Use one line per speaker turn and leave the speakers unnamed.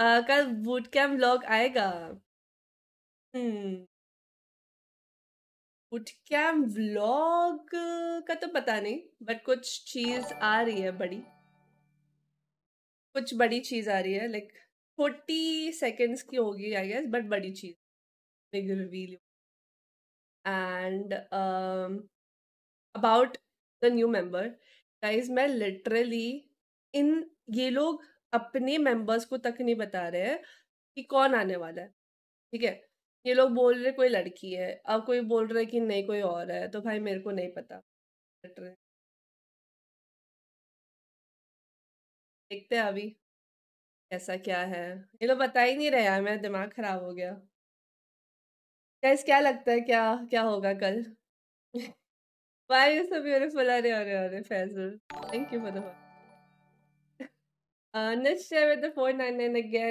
आ, कल boot camp blog आएगा boot camp blog का तो
पता नहीं बट कुछ चीज आ रही है बड़ी कुछ बड़ी चीज आ रही है लाइक फोर्टी सेकेंड्स की होगी आई गेस बट बड़ी चीज big reveal and about the new member guys मैं लिटरली इन ये लोग अपने मेंबर्स को तक नहीं बता रहे हैं कि कौन आने वाला है ठीक है ये लोग
बोल रहे कोई लड़की है अब कोई बोल रहा है कि नहीं कोई और है तो भाई मेरे को नहीं पता देखते हैं अभी कैसा क्या है ये लोग बता ही नहीं रहे यार मेरा दिमाग खराब हो गया
कैसे क्या लगता है क्या क्या होगा कल बाय सभी अरे
अरे अरे अरे you, are you, are you, Uh, let's share with the 499 again.